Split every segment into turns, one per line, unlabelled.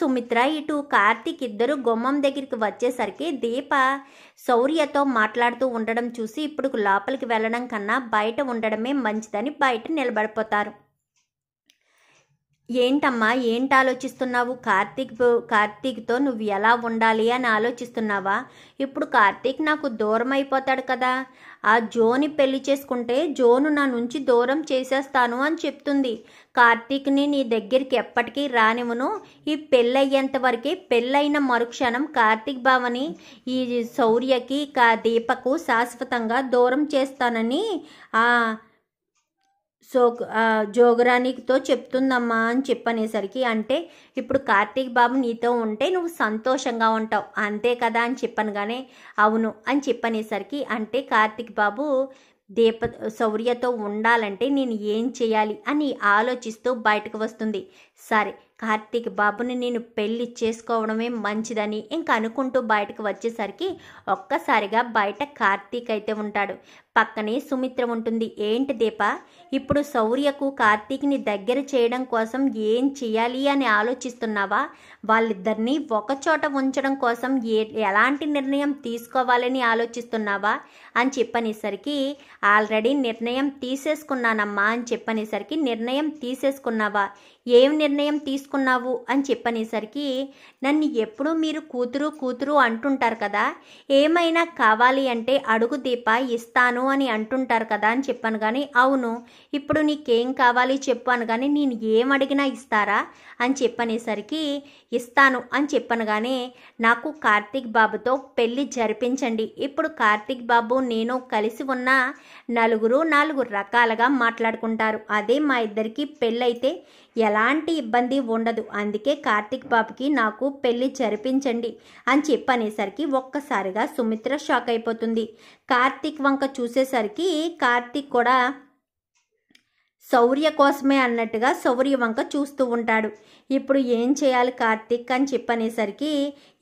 సుమిత్ర ఇటు కార్తీక్ ఇద్దరు గుమ్మం దగ్గరికి వచ్చేసరికి దీప శౌర్యతో మాట్లాడుతూ ఉండడం చూసి ఇప్పుడు లోపలికి వెళ్ళడం కన్నా బయట ఉండడమే మంచిదని బయట నిలబడిపోతారు ఏంటమ్మా ఏంటి ఆలోచిస్తున్నావు కార్తీక్ కార్తీక్తో నువ్వు ఎలా ఉండాలి అని ఆలోచిస్తున్నావా ఇప్పుడు కార్తీక్ నాకు దూరం అయిపోతాడు కదా ఆ జోని పెళ్లి చేసుకుంటే జోను నా నుంచి దూరం చేసేస్తాను అని చెప్తుంది కార్తీక్ని నీ దగ్గరికి ఎప్పటికీ రానివను ఈ పెళ్ళయ్యేంత వరకే పెళ్ళైన మరుక్షణం కార్తీక్ భావని ఈ శౌర్యకి కా దీపకు శాశ్వతంగా దూరం చేస్తానని సో జోగరానితో చెప్తుందమ్మా అని చెప్పనేసరికి అంటే ఇప్పుడు కార్తీక్ బాబు నీతో ఉంటే నువ్వు సంతోషంగా ఉంటావు అంతే కదా అని చెప్పనుగానే అవును అని చెప్పనేసరికి అంటే కార్తీక్ బాబు దీప శౌర్యతో ఉండాలంటే నేను ఏం చేయాలి అని ఆలోచిస్తూ బయటకు వస్తుంది సరే కార్తీక్ బాబుని నేను పెళ్లి చేసుకోవడమే మంచిదని ఇంక అనుకుంటూ బయటకు వచ్చేసరికి ఒక్కసారిగా బయట కార్తీక్ అయితే ఉంటాడు పక్కనే సుమిత్ర ఉంటుంది ఏంటి దీప ఇప్పుడు శౌర్యకు కార్తీక్ని దగ్గర చేయడం కోసం ఏం చేయాలి అని ఆలోచిస్తున్నావా వాళ్ళిద్దరినీ ఒకచోట ఉంచడం కోసం ఏ ఎలాంటి నిర్ణయం తీసుకోవాలని ఆలోచిస్తున్నావా అని చెప్పనేసరికి ఆల్రెడీ నిర్ణయం తీసేసుకున్నానమ్మా అని చెప్పనేసరికి నిర్ణయం తీసేసుకున్నావా ఏం నిర్ణయం తీసుకున్నావు అని చెప్పనేసరికి నన్ను ఎప్పుడూ మీరు కూతురు కూతురు అంటుంటారు కదా ఏమైనా కావాలి అంటే అడుగు దీప ఇస్తాను అని అంటుంటారు కదా అని చెప్పాను కానీ అవును ఇప్పుడు నీకేం కావాలి చెప్పాను కానీ నేను ఏం అడిగినా ఇస్తారా అని చెప్పనేసరికి ఇస్తాను అని చెప్పాను కానీ నాకు కార్తీక్ బాబుతో పెళ్ళి జరిపించండి ఇప్పుడు కార్తీక్ బాబు నేను కలిసి ఉన్న నలుగురు నాలుగు రకాలుగా మాట్లాడుకుంటారు అదే మా ఇద్దరికి పెళ్ళైతే ఎలాంటి ఇబ్బంది ఉండదు అందుకే కార్తీక్ బాబుకి నాకు పెళ్ళి జరిపించండి అని చెప్పనేసరికి ఒక్కసారిగా సుమిత్ర షాక్ అయిపోతుంది కార్తీక్ వంక చూసి చూసేసరికి కార్తీక్ కూడా శౌర్య కోసమే అన్నట్టుగా శౌర్య వంక చూస్తూ ఉంటాడు ఇప్పుడు ఏం చేయాలి కార్తీక్ అని చెప్పనేసరికి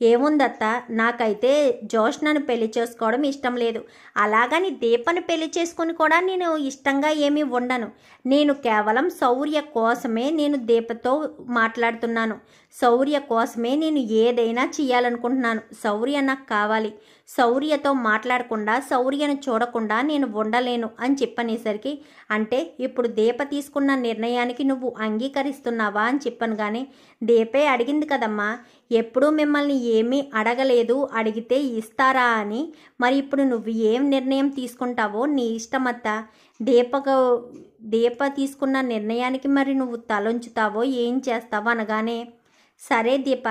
ఏముందత్త నాకైతే జోష్నను పెళ్లి చేసుకోవడం ఇష్టం లేదు అలాగని దీపను పెళ్లి చేసుకుని కూడా నేను ఇష్టంగా ఏమీ ఉండను నేను కేవలం శౌర్య కోసమే నేను దీపతో మాట్లాడుతున్నాను శౌర్య కోసమే నేను ఏదైనా చేయాలనుకుంటున్నాను శౌర్య నాకు కావాలి శౌర్యతో మాట్లాడకుండా శౌర్యను చూడకుండా నేను ఉండలేను అని చెప్పనేసరికి అంటే ఇప్పుడు దీప తీసుకున్న నిర్ణయానికి నువ్వు అంగీకరిస్తున్నావా అని చెప్పాను కానీ దీపే అడిగింది కదమ్మా ఎప్పుడూ మిమ్మల్ని ఏమీ అడగలేదు అడిగితే ఇస్తారా అని మరి ఇప్పుడు నువ్వు ఏం నిర్ణయం తీసుకుంటావో నీ ఇష్టమత్త దీపక దీప తీసుకున్న నిర్ణయానికి మరి నువ్వు తలంచుతావో ఏం చేస్తావో అనగానే సరే దీప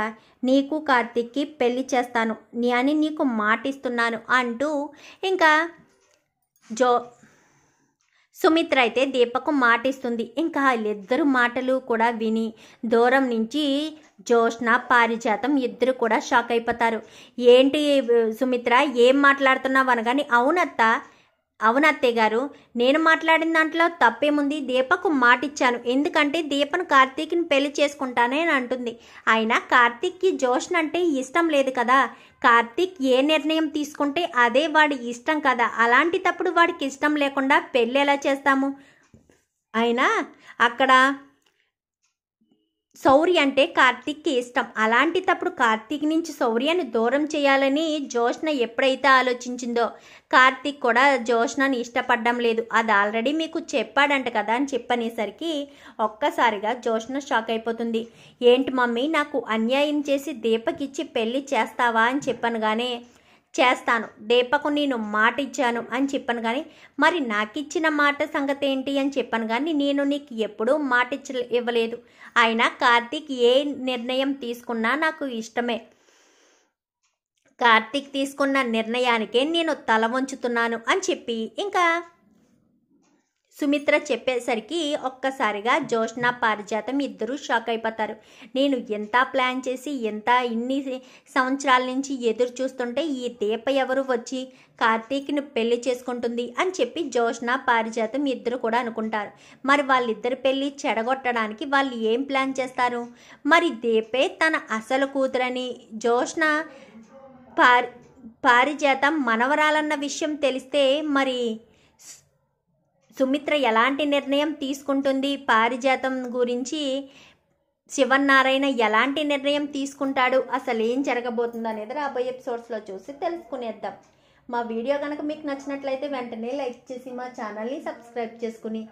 నీకు కార్తిక్కి పెళ్లి చేస్తాను అని నీకు మాటిస్తున్నాను అంటూ ఇంకా జో సుమిత్ర అయితే దీపకు మాటిస్తుంది ఇంకా వాళ్ళిద్దరు మాటలు కూడా విని దూరం నుంచి జోష్ణ పారిజాతం ఇద్దరు కూడా షాక్ అయిపోతారు ఏంటి సుమిత్ర ఏం మాట్లాడుతున్నావు అనగాని అవునత్తా అవును అత్తయ్య గారు నేను మాట్లాడిన దాంట్లో తప్పేముంది దీపకు మాటిచ్చాను ఎందుకంటే దీపను కార్తీక్ని పెళ్లి అని అంటుంది అయినా కార్తీక్కి జోష్న్ అంటే ఇష్టం లేదు కదా కార్తీక్ ఏ నిర్ణయం తీసుకుంటే అదే వాడి ఇష్టం కదా అలాంటి తప్పుడు వాడికి ఇష్టం లేకుండా పెళ్ళి ఎలా చేస్తాము అయినా అక్కడ సౌరి అంటే కార్తీక్కి ఇష్టం అలాంటి తప్పుడు కార్తీక్ నుంచి సౌర్యను దూరం చేయాలని జోష్న ఎప్పుడైతే ఆలోచించిందో కార్తీక్ కూడా జోష్నని ఇష్టపడడం లేదు అది ఆల్రెడీ మీకు చెప్పాడంట కదా అని చెప్పనేసరికి ఒక్కసారిగా జోష్న షాక్ అయిపోతుంది ఏంటి మమ్మీ నాకు అన్యాయం చేసి దీపకిచ్చి పెళ్లి చేస్తావా అని చెప్పను కానీ చేస్తాను దీపకు నేను మాట ఇచ్చాను అని చెప్పాను కానీ మరి నాకు ఇచ్చిన మాట సంగతి ఏంటి అని చెప్పాను కానీ నేను నీకు ఎప్పుడూ మాట ఇచ్చ ఇవ్వలేదు అయినా కార్తీక్ ఏ నిర్ణయం తీసుకున్నా నాకు ఇష్టమే కార్తీక్ తీసుకున్న నిర్ణయానికే నేను తల వంచుతున్నాను అని చెప్పి ఇంకా సుమిత్ర చెప్పేసరికి ఒక్కసారిగా జ్యోష్ణ పారిజాతం ఇద్దరూ షాక్ అయిపోతారు నేను ఎంత ప్లాన్ చేసి ఎంత ఇన్ని సంవత్సరాల నుంచి ఎదురు చూస్తుంటే ఈ దీప ఎవరు వచ్చి కార్తీక్ని పెళ్లి చేసుకుంటుంది అని చెప్పి జోష్న పారిజాతం ఇద్దరు కూడా అనుకుంటారు మరి వాళ్ళిద్దరు పెళ్లి చెడగొట్టడానికి వాళ్ళు ఏం ప్లాన్ చేస్తారు మరి దీపే తన అసలు కూతురని జ్యోష్ణ పారి పారిజాతం మనవరాలన్న విషయం తెలిస్తే మరి సుమిత్ర ఎలాంటి నిర్ణయం తీసుకుంటుంది పారిజాతం గురించి శివన్నారాయణ ఎలాంటి నిర్ణయం తీసుకుంటాడు అసలు ఏం జరగబోతుంది అనేది రాబోయే ఎపిసోడ్స్లో చూసి తెలుసుకునేద్దాం మా వీడియో కనుక మీకు నచ్చినట్లయితే వెంటనే లైక్ చేసి మా ఛానల్ని సబ్స్క్రైబ్ చేసుకుని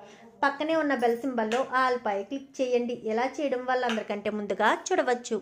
పక్కనే ఉన్న బెల్ సింబల్లో ఆల్ క్లిక్ చేయండి ఇలా చేయడం వల్ల అందరికంటే ముందుగా చూడవచ్చు